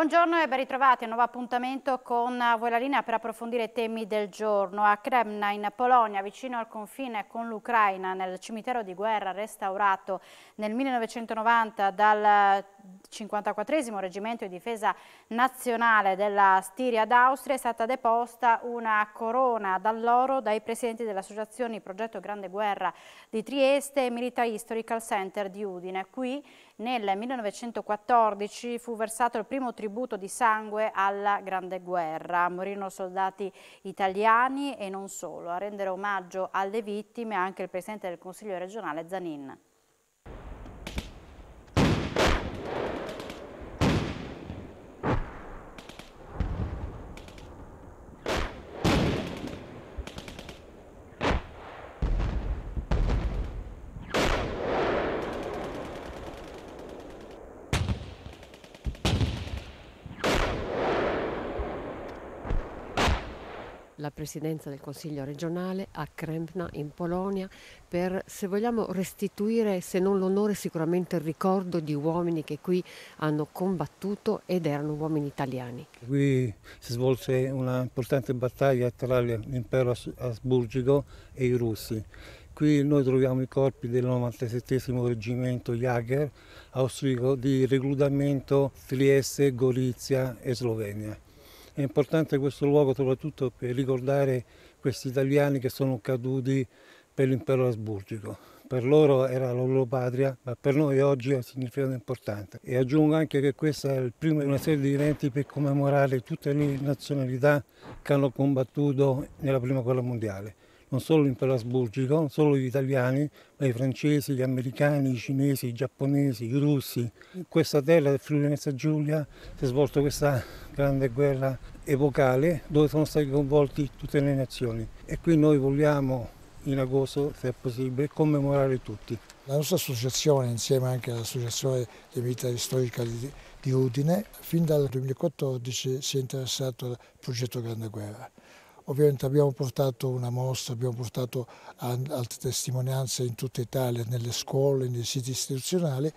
Buongiorno e ben ritrovati a un nuovo appuntamento con voi la linea per approfondire i temi del giorno. A Kremna in Polonia, vicino al confine con l'Ucraina, nel cimitero di guerra restaurato nel 1990 dal 54 Reggimento di Difesa Nazionale della Stiria d'Austria, è stata deposta una corona d'alloro dai presidenti delle associazioni Progetto Grande Guerra di Trieste e Military Historical Center di Udine. Qui nel 1914 fu versato il primo tributo di sangue alla Grande Guerra. Morirono soldati italiani e non solo. A rendere omaggio alle vittime anche il Presidente del Consiglio regionale Zanin. la presidenza del Consiglio regionale a Krempna in Polonia per, se vogliamo, restituire, se non l'onore, sicuramente il ricordo di uomini che qui hanno combattuto ed erano uomini italiani. Qui si svolse una importante battaglia tra l'impero asburgico e i russi. Qui noi troviamo i corpi del 97 reggimento Jager austriaco di reclutamento Trieste, Gorizia e Slovenia. È importante questo luogo soprattutto per ricordare questi italiani che sono caduti per l'impero asburgico. Per loro era la loro patria, ma per noi oggi ha un significato importante. E aggiungo anche che questo è il primo di una serie di eventi per commemorare tutte le nazionalità che hanno combattuto nella Prima Guerra Mondiale non solo l'impero asburgico, non solo gli italiani, ma i francesi, gli americani, i cinesi, i giapponesi, i russi. In questa terra del Friuli Venezia Giulia si è svolta questa grande guerra epocale dove sono stati coinvolti tutte le nazioni e qui noi vogliamo in agosto, se è possibile, commemorare tutti. La nostra associazione, insieme anche all'Associazione di Militari Storica di, di Udine, fin dal 2014 si è interessato al progetto Grande Guerra. Ovviamente abbiamo portato una mostra, abbiamo portato altre testimonianze in tutta Italia, nelle scuole, nei siti istituzionali.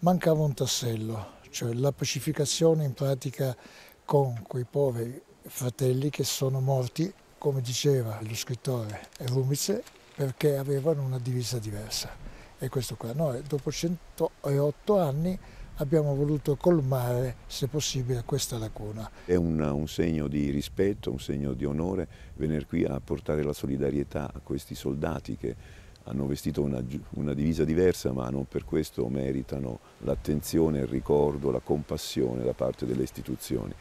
Mancava un tassello, cioè la pacificazione in pratica con quei poveri fratelli che sono morti, come diceva lo scrittore Rumice, perché avevano una divisa diversa. E questo qua, noi dopo 108 anni abbiamo voluto colmare, se possibile, questa lacuna. È un, un, segno di rispetto, un segno di onore venire qui a portare la solidarietà a questi soldati che hanno vestito una, una divisa diversa ma non per questo meritano l'attenzione, il ricordo, la compassione da parte delle istituzioni.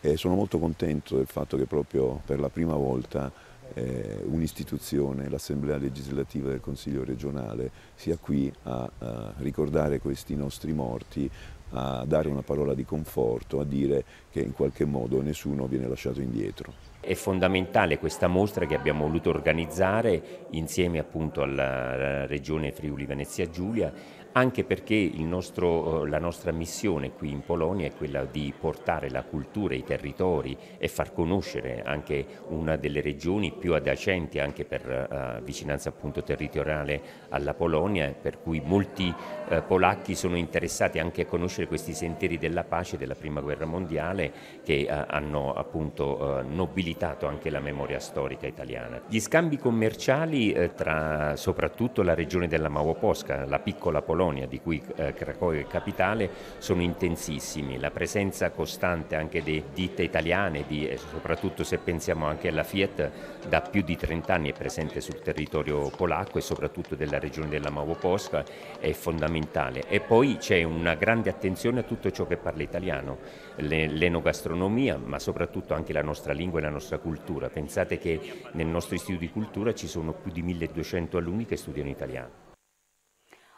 E sono molto contento del fatto che proprio per la prima volta eh, un'istituzione, l'Assemblea legislativa del Consiglio regionale, sia qui a, a ricordare questi nostri morti, a dare una parola di conforto, a dire che in qualche modo nessuno viene lasciato indietro. È fondamentale questa mostra che abbiamo voluto organizzare insieme appunto alla Regione Friuli Venezia Giulia anche perché nostro, eh, la nostra missione qui in Polonia è quella di portare la cultura ai territori e far conoscere anche una delle regioni più adiacenti anche per uh, vicinanza appunto territoriale alla Polonia, per cui molti uh, polacchi sono interessati anche a conoscere questi sentieri della pace della Prima Guerra Mondiale che uh, hanno appunto nobilitato facilitato anche la memoria storica italiana. Gli scambi commerciali eh, tra soprattutto la regione della Małoposca, la piccola Polonia di cui eh, Cracovia è capitale, sono intensissimi. La presenza costante anche di ditte italiane, di, soprattutto se pensiamo anche alla Fiat, da più di 30 anni è presente sul territorio polacco e soprattutto della regione della Małoposca, è fondamentale. E poi c'è una grande attenzione a tutto ciò che parla italiano, l'enogastronomia, ma soprattutto anche la nostra lingua e la nostra nostra cultura. Pensate che nel nostro istituto di cultura ci sono più di 1200 alunni che studiano italiano.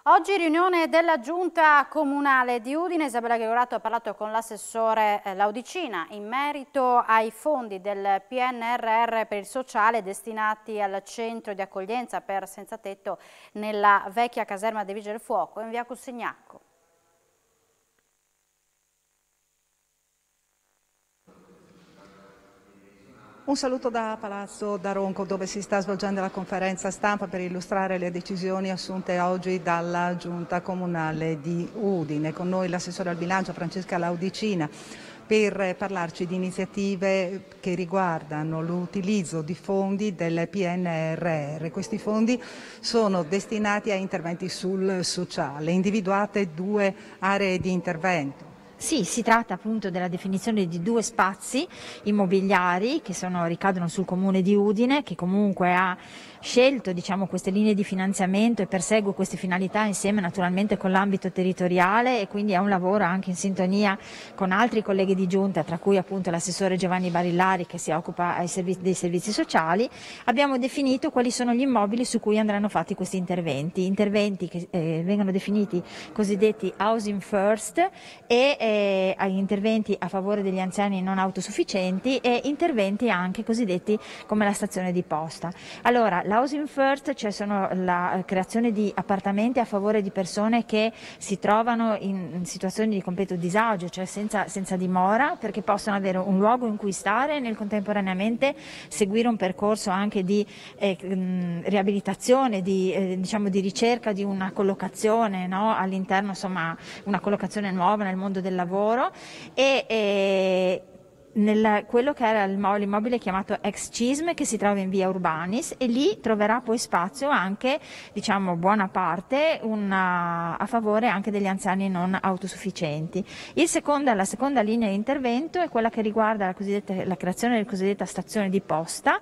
Oggi riunione della giunta comunale di Udine, Isabella Gregorato ha parlato con l'assessore eh, Laudicina in merito ai fondi del PNRR per il sociale destinati al centro di accoglienza per senza tetto nella vecchia caserma dei Vigili del Fuoco in via Cussegnacco. Un saluto da Palazzo da Ronco dove si sta svolgendo la conferenza stampa per illustrare le decisioni assunte oggi dalla Giunta Comunale di Udine. Con noi l'assessore al bilancio Francesca Laudicina per parlarci di iniziative che riguardano l'utilizzo di fondi del PNRR. Questi fondi sono destinati a interventi sul sociale, individuate due aree di intervento sì, si tratta appunto della definizione di due spazi immobiliari che sono, ricadono sul comune di Udine, che comunque ha scelto diciamo, queste linee di finanziamento e persegue queste finalità insieme naturalmente con l'ambito territoriale e quindi è un lavoro anche in sintonia con altri colleghi di giunta, tra cui appunto l'assessore Giovanni Barillari che si occupa servizi, dei servizi sociali. Abbiamo definito quali sono gli immobili su cui andranno fatti questi interventi, interventi che eh, vengono definiti cosiddetti housing first e eh, eh, agli interventi a favore degli anziani non autosufficienti e interventi anche cosiddetti come la stazione di posta. Allora, l'housing first, cioè sono la eh, creazione di appartamenti a favore di persone che si trovano in situazioni di completo disagio, cioè senza, senza dimora, perché possono avere un luogo in cui stare e nel contemporaneamente seguire un percorso anche di eh, riabilitazione, di, eh, diciamo, di ricerca di una collocazione no? all'interno, insomma, una collocazione nuova nel mondo della lavoro e, e eh, nel, quello che era l'immobile chiamato ex CISM che si trova in via Urbanis e lì troverà poi spazio anche, diciamo, buona parte una, a favore anche degli anziani non autosufficienti. Seconda, la seconda linea di intervento è quella che riguarda la, la creazione della cosiddetta stazione di posta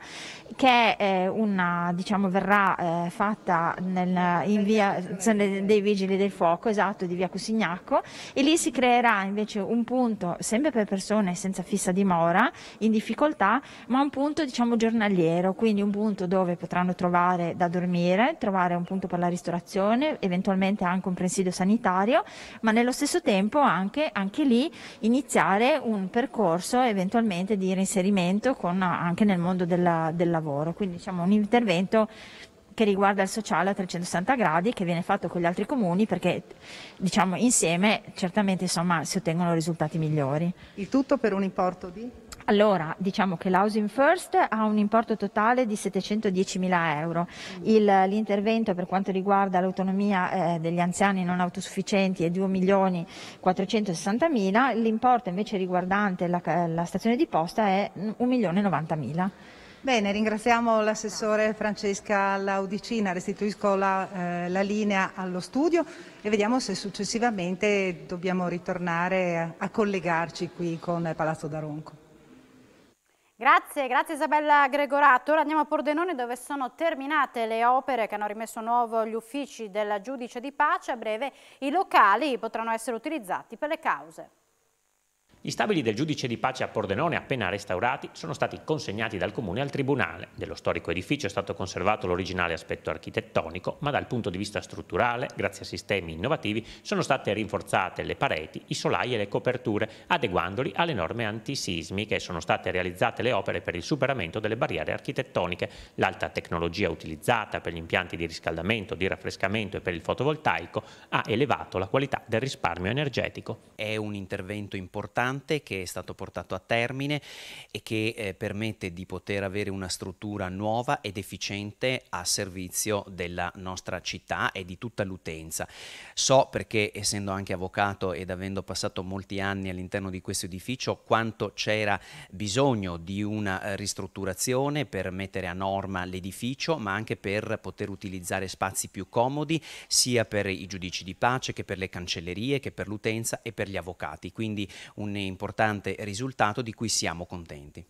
che eh, una, diciamo, verrà eh, fatta nel, in via dei Vigili del Fuoco, esatto, di via Cusignacco e lì si creerà invece un punto sempre per persone senza fissa dimora dimora, in difficoltà, ma un punto diciamo giornaliero, quindi un punto dove potranno trovare da dormire, trovare un punto per la ristorazione, eventualmente anche un presidio sanitario, ma nello stesso tempo anche, anche lì iniziare un percorso eventualmente di reinserimento con, anche nel mondo della, del lavoro, quindi diciamo un intervento che riguarda il sociale a 360 gradi che viene fatto con gli altri comuni perché diciamo insieme certamente insomma si ottengono risultati migliori. Il tutto per un importo di? Allora, diciamo che l'Housing First ha un importo totale di 710.000 euro. l'intervento per quanto riguarda l'autonomia eh, degli anziani non autosufficienti è 2 milioni 2.460.000, l'importo invece riguardante la, la stazione di posta è 1 milione 90 mila. Bene, ringraziamo l'assessore Francesca Laudicina, restituisco la, eh, la, linea allo studio e vediamo se successivamente dobbiamo ritornare a, a collegarci qui con Palazzo Daronco. Grazie, grazie Isabella Gregorato. Ora andiamo a Pordenone dove sono terminate le opere che hanno rimesso a nuovo gli uffici del giudice di pace. A breve i locali potranno essere utilizzati per le cause. Gli stabili del giudice di pace a Pordenone, appena restaurati, sono stati consegnati dal comune al tribunale. Dello storico edificio è stato conservato l'originale aspetto architettonico, ma dal punto di vista strutturale, grazie a sistemi innovativi, sono state rinforzate le pareti, i solai e le coperture, adeguandoli alle norme antisismiche e sono state realizzate le opere per il superamento delle barriere architettoniche. L'alta tecnologia utilizzata per gli impianti di riscaldamento, di raffrescamento e per il fotovoltaico ha elevato la qualità del risparmio energetico. È un intervento importante importante che è stato portato a termine e che eh, permette di poter avere una struttura nuova ed efficiente a servizio della nostra città e di tutta l'utenza. So perché essendo anche avvocato ed avendo passato molti anni all'interno di questo edificio quanto c'era bisogno di una eh, ristrutturazione per mettere a norma l'edificio ma anche per poter utilizzare spazi più comodi sia per i giudici di pace che per le cancellerie che per l'utenza e per gli avvocati. Quindi un importante risultato di cui siamo contenti.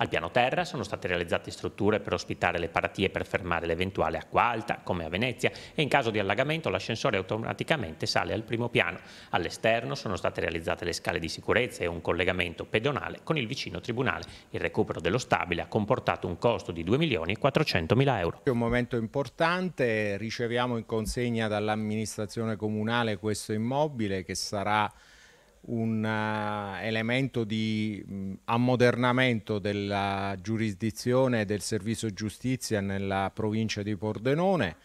Al piano terra sono state realizzate strutture per ospitare le paratie per fermare l'eventuale acqua alta, come a Venezia, e in caso di allagamento l'ascensore automaticamente sale al primo piano. All'esterno sono state realizzate le scale di sicurezza e un collegamento pedonale con il vicino tribunale. Il recupero dello stabile ha comportato un costo di 2 milioni e 400 mila euro. È un momento importante, riceviamo in consegna dall'amministrazione comunale questo immobile che sarà un uh, elemento di mh, ammodernamento della giurisdizione del servizio giustizia nella provincia di Pordenone.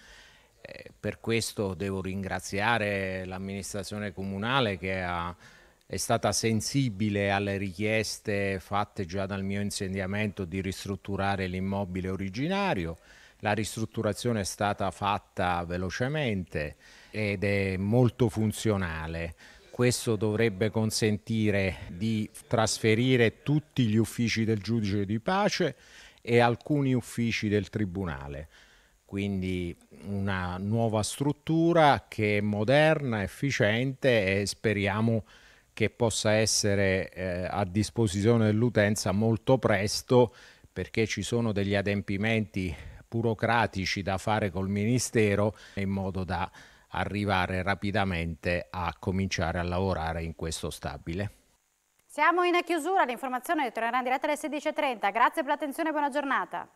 Eh, per questo devo ringraziare l'amministrazione comunale che ha, è stata sensibile alle richieste fatte già dal mio insediamento di ristrutturare l'immobile originario. La ristrutturazione è stata fatta velocemente ed è molto funzionale. Questo dovrebbe consentire di trasferire tutti gli uffici del giudice di pace e alcuni uffici del tribunale. Quindi una nuova struttura che è moderna, efficiente e speriamo che possa essere eh, a disposizione dell'utenza molto presto perché ci sono degli adempimenti burocratici da fare col Ministero in modo da arrivare rapidamente a cominciare a lavorare in questo stabile. Siamo in chiusura, l'informazione tornerà in diretta alle 16.30. Grazie per l'attenzione e buona giornata.